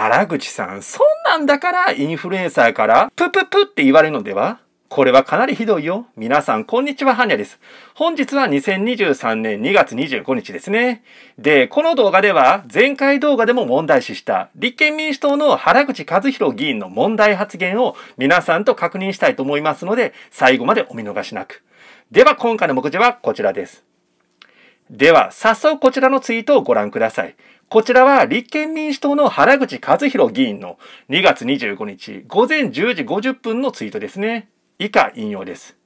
原口さん、そんなんだからインフルエンサーからプププって言われるのではこれはかなりひどいよ。皆さん、こんにちは、はにゃです。本日は2023年2月25日ですね。で、この動画では、前回動画でも問題視した、立憲民主党の原口和弘議員の問題発言を皆さんと確認したいと思いますので、最後までお見逃しなく。では、今回の目次はこちらです。では、早速こちらのツイートをご覧ください。こちらは立憲民主党の原口和弘議員の2月25日午前10時50分のツイートですね。以下引用です。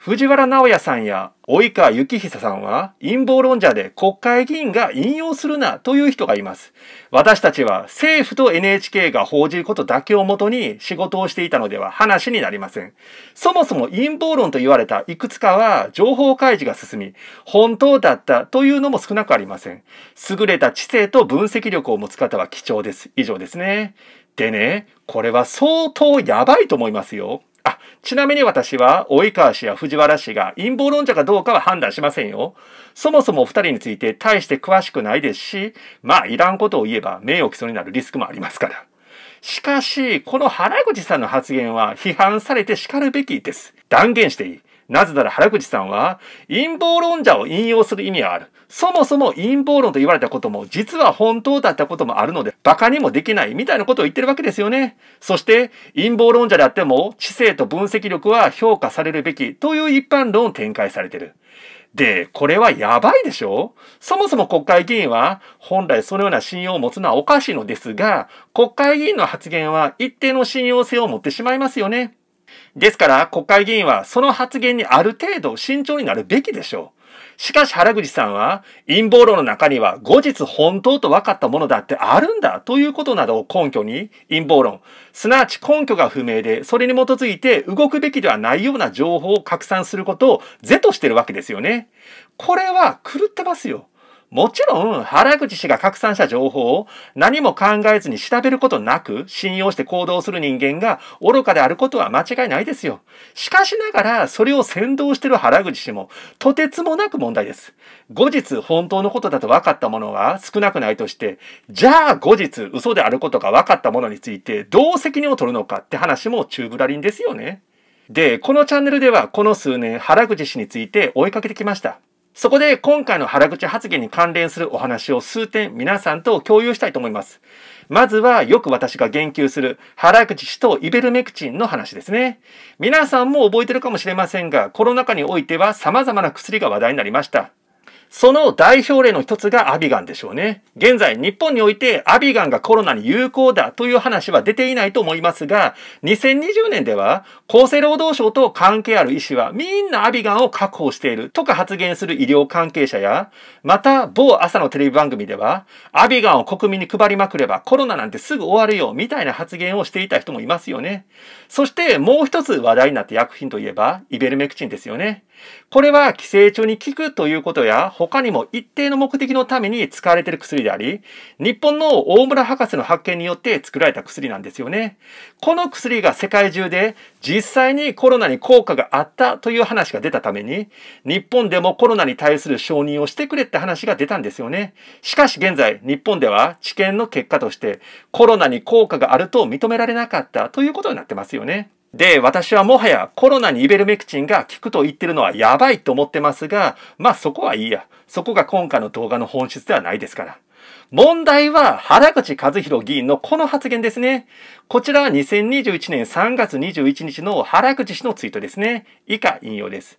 藤原直也さんや及川幸久さんは陰謀論者で国会議員が引用するなという人がいます。私たちは政府と NHK が報じることだけをもとに仕事をしていたのでは話になりません。そもそも陰謀論と言われたいくつかは情報開示が進み、本当だったというのも少なくありません。優れた知性と分析力を持つ方は貴重です。以上ですね。でね、これは相当やばいと思いますよ。あ、ちなみに私は、及川氏や藤原氏が陰謀論者かどうかは判断しませんよ。そもそもお二人について大して詳しくないですし、まあ、いらんことを言えば名誉毀損になるリスクもありますから。しかし、この原口さんの発言は批判されて叱るべきです。断言していい。なぜなら原口さんは陰謀論者を引用する意味はある。そもそも陰謀論と言われたことも実は本当だったこともあるので馬鹿にもできないみたいなことを言ってるわけですよね。そして陰謀論者であっても知性と分析力は評価されるべきという一般論を展開されてる。で、これはやばいでしょそもそも国会議員は本来そのような信用を持つのはおかしいのですが、国会議員の発言は一定の信用性を持ってしまいますよね。ですから国会議員はその発言にある程度慎重になるべきでしょう。しかし原口さんは陰謀論の中には後日本当と分かったものだってあるんだということなどを根拠に陰謀論、すなわち根拠が不明でそれに基づいて動くべきではないような情報を拡散することを是としてるわけですよね。これは狂ってますよ。もちろん、原口氏が拡散した情報を何も考えずに調べることなく信用して行動する人間が愚かであることは間違いないですよ。しかしながら、それを先導してる原口氏も、とてつもなく問題です。後日、本当のことだと分かったものは少なくないとして、じゃあ後日、嘘であることが分かったものについて、どう責任を取るのかって話も中ぶらりんですよね。で、このチャンネルではこの数年原口氏について追いかけてきました。そこで今回の原口発言に関連するお話を数点皆さんと共有したいと思います。まずはよく私が言及する原口氏とイベルメクチンの話ですね。皆さんも覚えてるかもしれませんが、コロナ禍においては様々な薬が話題になりました。その代表例の一つがアビガンでしょうね。現在、日本においてアビガンがコロナに有効だという話は出ていないと思いますが、2020年では厚生労働省と関係ある医師はみんなアビガンを確保しているとか発言する医療関係者や、また某朝のテレビ番組では、アビガンを国民に配りまくればコロナなんてすぐ終わるよみたいな発言をしていた人もいますよね。そしてもう一つ話題になった薬品といえば、イベルメクチンですよね。これは寄生虫に効くということや、他にも一定の目的のために使われている薬であり、日本の大村博士の発見によって作られた薬なんですよね。この薬が世界中で実際にコロナに効果があったという話が出たために、日本でもコロナに対する承認をしてくれって話が出たんですよね。しかし現在、日本では治験の結果として、コロナに効果があると認められなかったということになってますよね。で、私はもはやコロナにイベルメクチンが効くと言ってるのはやばいと思ってますが、まあそこはいいや。そこが今回の動画の本質ではないですから。問題は原口和弘議員のこの発言ですね。こちらは2021年3月21日の原口氏のツイートですね。以下引用です。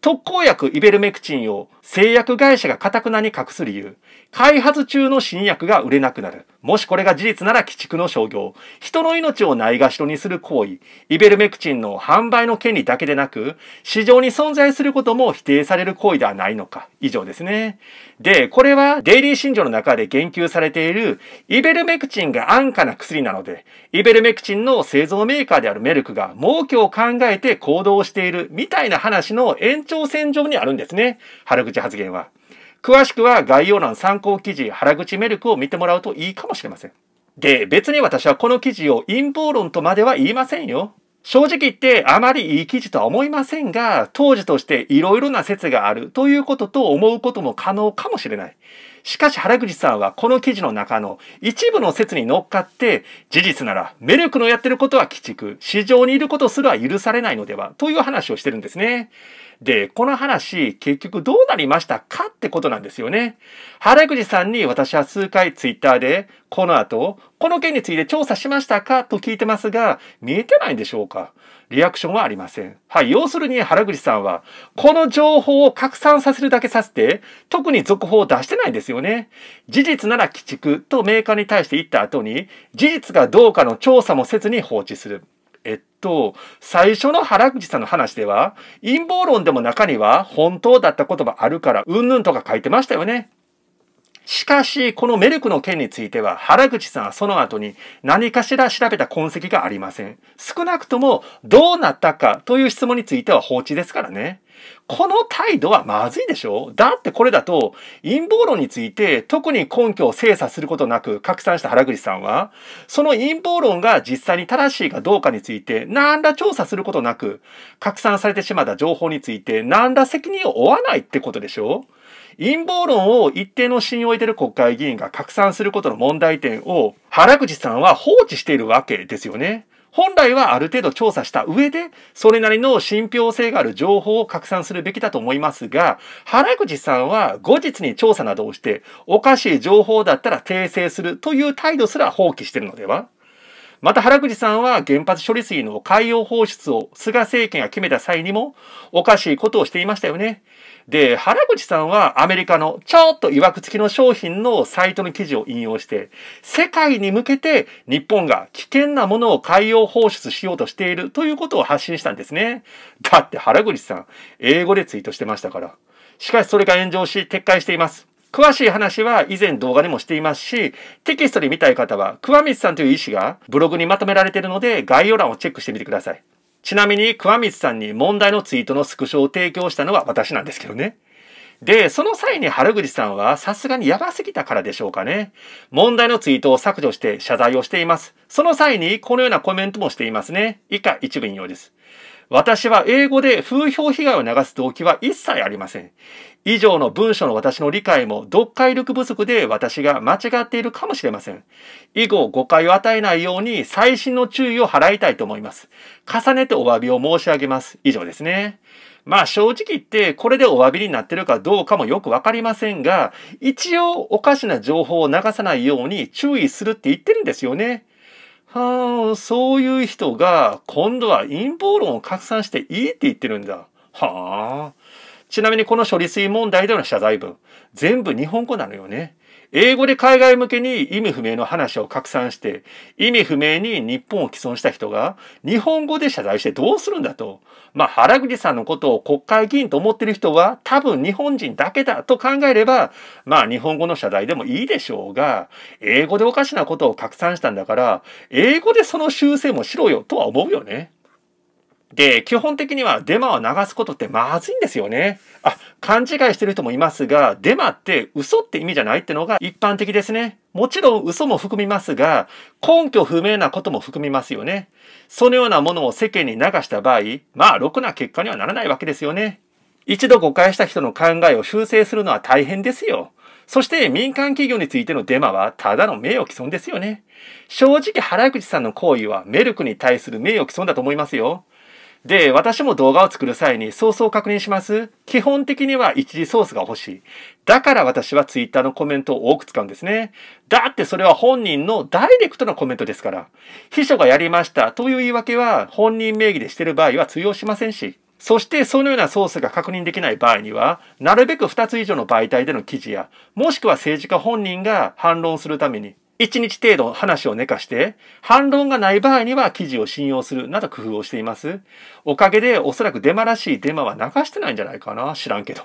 特効薬イベルメクチンを製薬会社がかたくなに隠す理由、開発中の新薬が売れなくなる。もしこれが事実なら鬼畜の商業、人の命をないがしろにする行為、イベルメクチンの販売の権利だけでなく、市場に存在することも否定される行為ではないのか。以上ですね。で、これはデイリー信条の中で言及されている、イベルメクチンが安価な薬なので、イベルメクチンの製造メーカーであるメルクが儲けを考えて行動しているみたいな話の延長線上にあるんですね。原口発言は。詳しくは概要欄参考記事原口メルクを見てもらうといいかもしれません。で、別に私はこの記事を陰謀論とまでは言いませんよ。正直言ってあまりいい記事とは思いませんが、当時としていろいろな説があるということと思うことも可能かもしれない。しかし原口さんはこの記事の中の一部の説に乗っかって事実ならメルクのやってることは鬼畜市場にいることすら許されないのではという話をしてるんですね。で、この話結局どうなりましたかってことなんですよね。原口さんに私は数回ツイッターでこの後この件について調査しましたかと聞いてますが見えてないんでしょうかリアクションはありません。はい。要するに原口さんは、この情報を拡散させるだけさせて、特に続報を出してないんですよね。事実なら鬼畜とメーカーに対して言った後に、事実がどうかの調査もせずに放置する。えっと、最初の原口さんの話では、陰謀論でも中には本当だったこともあるから、うんぬんとか書いてましたよね。しかし、このメルクの件については、原口さんはその後に何かしら調べた痕跡がありません。少なくとも、どうなったかという質問については放置ですからね。この態度はまずいでしょだってこれだと陰謀論について特に根拠を精査することなく拡散した原口さんは、その陰謀論が実際に正しいかどうかについて何ら調査することなく、拡散されてしまった情報について何ら責任を負わないってことでしょう陰謀論を一定の信用を得ている国会議員が拡散することの問題点を原口さんは放置しているわけですよね。本来はある程度調査した上で、それなりの信憑性がある情報を拡散するべきだと思いますが、原口さんは後日に調査などをして、おかしい情報だったら訂正するという態度すら放棄しているのではまた原口さんは原発処理水の海洋放出を菅政権が決めた際にもおかしいことをしていましたよね。で、原口さんはアメリカのちょっと曰くつきの商品のサイトの記事を引用して、世界に向けて日本が危険なものを海洋放出しようとしているということを発信したんですね。だって原口さん、英語でツイートしてましたから。しかしそれが炎上し、撤回しています。詳しい話は以前動画でもしていますし、テキストで見たい方は、桑光さんという医師がブログにまとめられているので、概要欄をチェックしてみてください。ちなみに、桑光さんに問題のツイートのスクショを提供したのは私なんですけどね。で、その際に原口さんはさすがにやばすぎたからでしょうかね。問題のツイートを削除して謝罪をしています。その際にこのようなコメントもしていますね。以下一部引用です。私は英語で風評被害を流す動機は一切ありません。以上の文書の私の理解も読解力不足で私が間違っているかもしれません。以後誤解を与えないように最新の注意を払いたいと思います。重ねてお詫びを申し上げます。以上ですね。まあ正直言ってこれでお詫びになってるかどうかもよくわかりませんが、一応おかしな情報を流さないように注意するって言ってるんですよね。はあ、そういう人が今度は陰謀論を拡散していいって言ってるんだ。はあ。ちなみにこの処理水問題での謝罪文、全部日本語なのよね。英語で海外向けに意味不明の話を拡散して、意味不明に日本を既存した人が、日本語で謝罪してどうするんだと。まあ、原口さんのことを国会議員と思ってる人は、多分日本人だけだと考えれば、まあ、日本語の謝罪でもいいでしょうが、英語でおかしなことを拡散したんだから、英語でその修正もしろよとは思うよね。で、基本的にはデマを流すことってまずいんですよね。あ、勘違いしてる人もいますが、デマって嘘って意味じゃないってのが一般的ですね。もちろん嘘も含みますが、根拠不明なことも含みますよね。そのようなものを世間に流した場合、まあ、ろくな結果にはならないわけですよね。一度誤解した人の考えを修正するのは大変ですよ。そして民間企業についてのデマはただの名誉毀損ですよね。正直原口さんの行為はメルクに対する名誉毀損だと思いますよ。で、私も動画を作る際にソースを確認します基本的には一時ソースが欲しい。だから私は Twitter のコメントを多く使うんですね。だってそれは本人のダイレクトなコメントですから。秘書がやりましたという言い訳は本人名義でしてる場合は通用しませんし。そしてそのようなソースが確認できない場合には、なるべく2つ以上の媒体での記事や、もしくは政治家本人が反論するために、1日程度話を寝かして、反論がない場合には記事を信用するなど工夫をしています。おかげでおそらくデマらしいデマは流してないんじゃないかな知らんけど。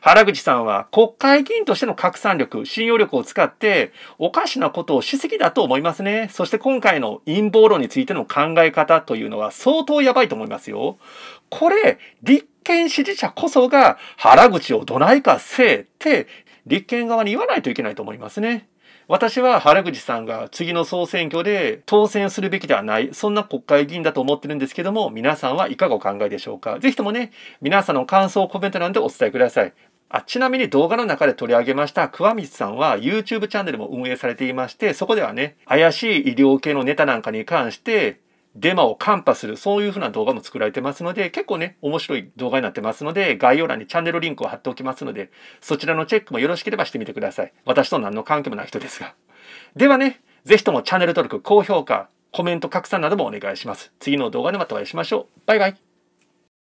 原口さんは国会議員としての拡散力、信用力を使っておかしなことをしすぎだと思いますね。そして今回の陰謀論についての考え方というのは相当やばいと思いますよ。これ、立憲支持者こそが原口をどないかせえって立憲側に言わないといけないと思いますね。私は原口さんが次の総選挙で当選するべきではない、そんな国会議員だと思ってるんですけども、皆さんはいかがお考えでしょうかぜひともね、皆さんの感想をコメント欄でお伝えください。あちなみに動画の中で取り上げました桑光さんは YouTube チャンネルも運営されていまして、そこではね、怪しい医療系のネタなんかに関してデマをカ破する、そういうふうな動画も作られてますので、結構ね、面白い動画になってますので、概要欄にチャンネルリンクを貼っておきますので、そちらのチェックもよろしければしてみてください。私と何の関係もない人ですが。ではね、是非ともチャンネル登録、高評価、コメント拡散などもお願いします。次の動画でまたお会いしましょう。バイバイ。